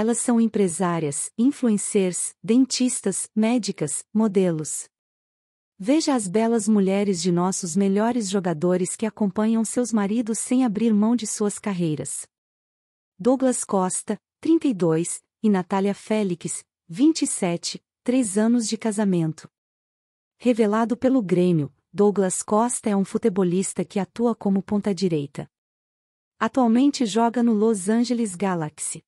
Elas são empresárias, influencers, dentistas, médicas, modelos. Veja as belas mulheres de nossos melhores jogadores que acompanham seus maridos sem abrir mão de suas carreiras. Douglas Costa, 32, e Natália Félix, 27, três anos de casamento. Revelado pelo Grêmio, Douglas Costa é um futebolista que atua como ponta-direita. Atualmente joga no Los Angeles Galaxy.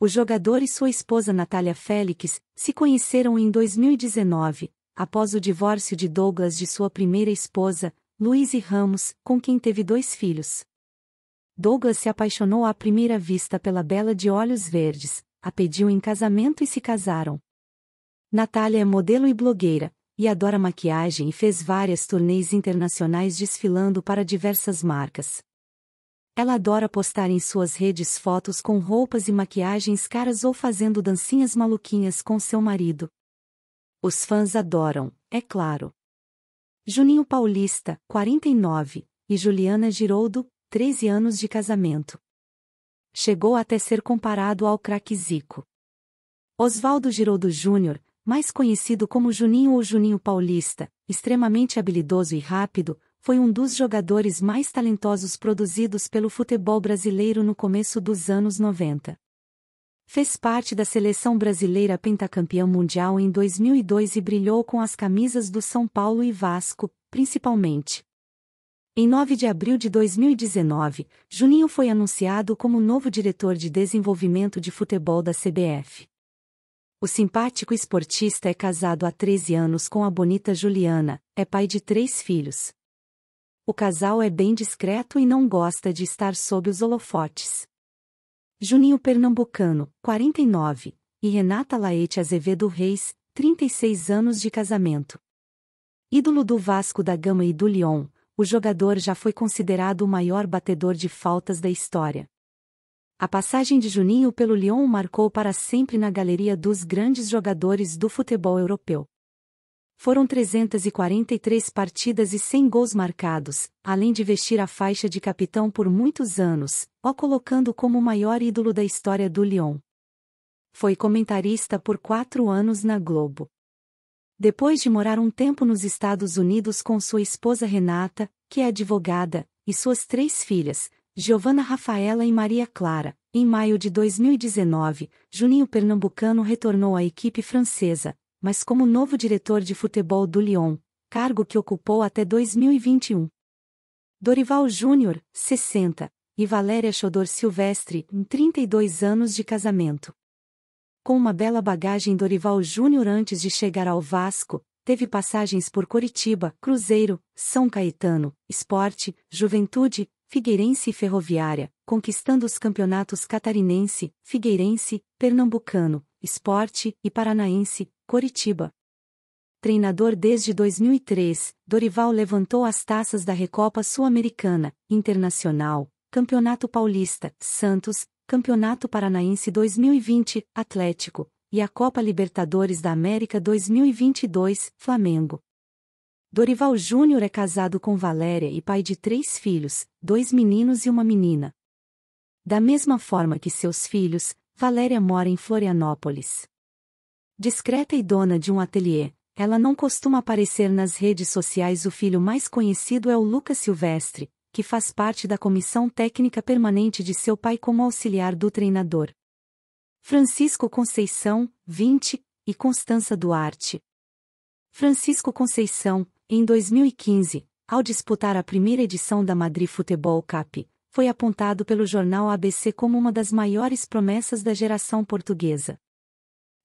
O jogador e sua esposa Natália Félix se conheceram em 2019, após o divórcio de Douglas de sua primeira esposa, Luiz Ramos, com quem teve dois filhos. Douglas se apaixonou à primeira vista pela Bela de Olhos Verdes, a pediu em casamento e se casaram. Natália é modelo e blogueira, e adora maquiagem e fez várias turnês internacionais desfilando para diversas marcas. Ela adora postar em suas redes fotos com roupas e maquiagens caras ou fazendo dancinhas maluquinhas com seu marido. Os fãs adoram, é claro. Juninho Paulista, 49, e Juliana Giroudo, 13 anos de casamento. Chegou até ser comparado ao craque Zico. Oswaldo Giroudo Júnior, mais conhecido como Juninho ou Juninho Paulista, extremamente habilidoso e rápido, foi um dos jogadores mais talentosos produzidos pelo futebol brasileiro no começo dos anos 90. Fez parte da seleção brasileira pentacampeão mundial em 2002 e brilhou com as camisas do São Paulo e Vasco, principalmente. Em 9 de abril de 2019, Juninho foi anunciado como novo diretor de desenvolvimento de futebol da CBF. O simpático esportista é casado há 13 anos com a bonita Juliana, é pai de três filhos. O casal é bem discreto e não gosta de estar sob os holofotes. Juninho Pernambucano, 49, e Renata Laete Azevedo Reis, 36 anos de casamento. Ídolo do Vasco da Gama e do Lyon, o jogador já foi considerado o maior batedor de faltas da história. A passagem de Juninho pelo Lyon o marcou para sempre na galeria dos grandes jogadores do futebol europeu. Foram 343 partidas e 100 gols marcados, além de vestir a faixa de capitão por muitos anos, o colocando como o maior ídolo da história do Lyon. Foi comentarista por quatro anos na Globo. Depois de morar um tempo nos Estados Unidos com sua esposa Renata, que é advogada, e suas três filhas, Giovanna Rafaela e Maria Clara, em maio de 2019, Juninho Pernambucano retornou à equipe francesa, mas como novo diretor de futebol do Lyon, cargo que ocupou até 2021. Dorival Júnior, 60, e Valéria Chodor Silvestre, 32 anos de casamento. Com uma bela bagagem Dorival Júnior antes de chegar ao Vasco, teve passagens por Coritiba, Cruzeiro, São Caetano, Esporte, Juventude, Figueirense e Ferroviária, conquistando os campeonatos catarinense, figueirense, pernambucano, esporte e paranaense, Coritiba. Treinador desde 2003, Dorival levantou as taças da Recopa Sul-Americana, Internacional, Campeonato Paulista, Santos, Campeonato Paranaense 2020, Atlético, e a Copa Libertadores da América 2022, Flamengo. Dorival Júnior é casado com Valéria e pai de três filhos, dois meninos e uma menina. Da mesma forma que seus filhos, Valéria mora em Florianópolis. Discreta e dona de um ateliê, ela não costuma aparecer nas redes sociais. O filho mais conhecido é o Lucas Silvestre, que faz parte da comissão técnica permanente de seu pai como auxiliar do treinador. Francisco Conceição, 20, e Constança Duarte. Francisco Conceição, em 2015, ao disputar a primeira edição da Madrid Futebol Cup, foi apontado pelo jornal ABC como uma das maiores promessas da geração portuguesa.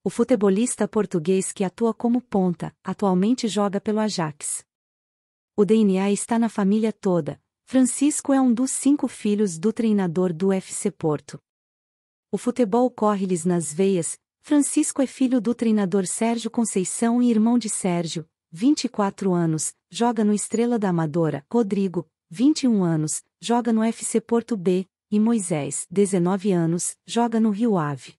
O futebolista português que atua como ponta, atualmente joga pelo Ajax. O DNA está na família toda. Francisco é um dos cinco filhos do treinador do FC Porto. O futebol corre-lhes nas veias. Francisco é filho do treinador Sérgio Conceição e irmão de Sérgio, 24 anos, joga no Estrela da Amadora, Rodrigo, 21 anos, joga no FC Porto B, e Moisés, 19 anos, joga no Rio Ave.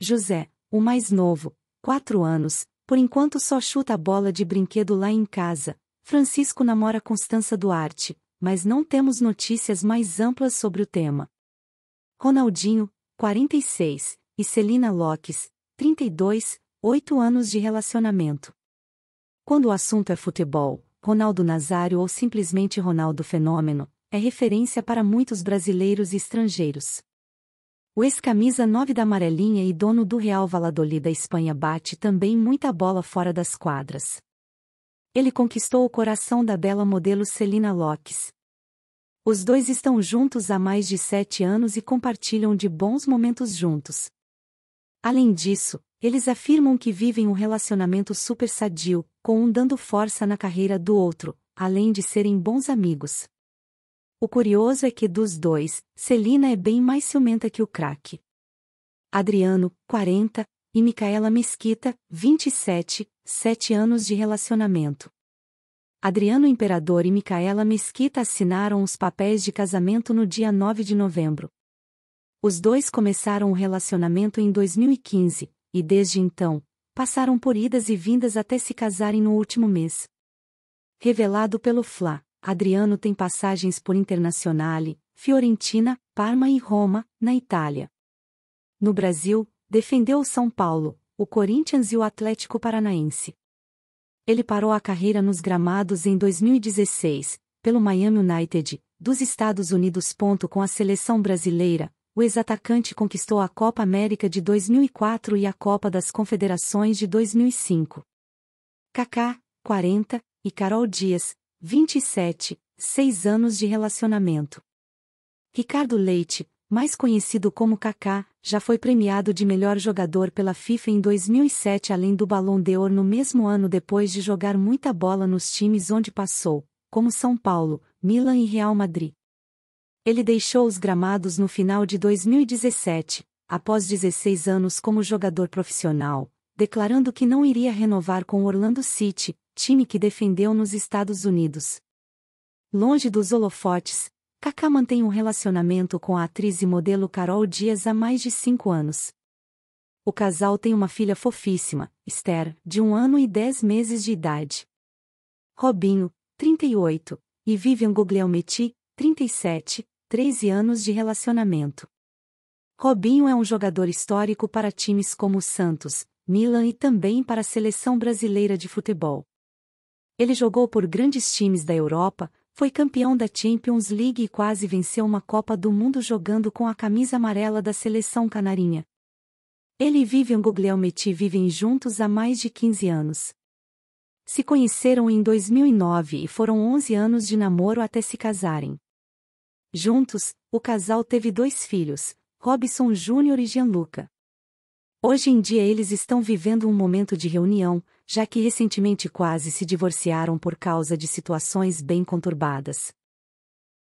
José, o mais novo, quatro anos, por enquanto só chuta a bola de brinquedo lá em casa. Francisco namora Constança Duarte, mas não temos notícias mais amplas sobre o tema. Ronaldinho, 46, e Celina Lopes, 32, 8 anos de relacionamento. Quando o assunto é futebol, Ronaldo Nazário ou simplesmente Ronaldo Fenômeno, é referência para muitos brasileiros e estrangeiros. O ex-camisa 9 da Amarelinha e dono do Real Valladolid da Espanha bate também muita bola fora das quadras. Ele conquistou o coração da bela modelo Celina Lopes. Os dois estão juntos há mais de sete anos e compartilham de bons momentos juntos. Além disso, eles afirmam que vivem um relacionamento super sadio, com um dando força na carreira do outro, além de serem bons amigos. O curioso é que dos dois, Celina é bem mais ciumenta que o craque. Adriano, 40, e Micaela Mesquita, 27, 7 anos de relacionamento. Adriano Imperador e Micaela Mesquita assinaram os papéis de casamento no dia 9 de novembro. Os dois começaram o relacionamento em 2015, e desde então, passaram por idas e vindas até se casarem no último mês. Revelado pelo Fla. Adriano tem passagens por Internazionale, Fiorentina, Parma e Roma, na Itália. No Brasil, defendeu o São Paulo, o Corinthians e o Atlético Paranaense. Ele parou a carreira nos gramados em 2016, pelo Miami United, dos Estados Unidos. Com a seleção brasileira, o ex-atacante conquistou a Copa América de 2004 e a Copa das Confederações de 2005. Kaká, 40, e Carol Dias, 27, 6 anos de relacionamento. Ricardo Leite, mais conhecido como Kaká, já foi premiado de melhor jogador pela FIFA em 2007 além do Ballon d'Or no mesmo ano depois de jogar muita bola nos times onde passou, como São Paulo, Milan e Real Madrid. Ele deixou os gramados no final de 2017, após 16 anos como jogador profissional, declarando que não iria renovar com o Orlando City, time que defendeu nos Estados Unidos. Longe dos holofotes, Kaká mantém um relacionamento com a atriz e modelo Carol Dias há mais de cinco anos. O casal tem uma filha fofíssima, Esther, de um ano e dez meses de idade. Robinho, 38, e Vivian Guglielmetti, 37, 13 anos de relacionamento. Robinho é um jogador histórico para times como Santos, Milan e também para a seleção brasileira de futebol. Ele jogou por grandes times da Europa, foi campeão da Champions League e quase venceu uma Copa do Mundo jogando com a camisa amarela da seleção canarinha. Ele e Vivian Guglielmetti vivem juntos há mais de 15 anos. Se conheceram em 2009 e foram 11 anos de namoro até se casarem. Juntos, o casal teve dois filhos, Robson Júnior e Gianluca. Hoje em dia eles estão vivendo um momento de reunião, já que recentemente quase se divorciaram por causa de situações bem conturbadas.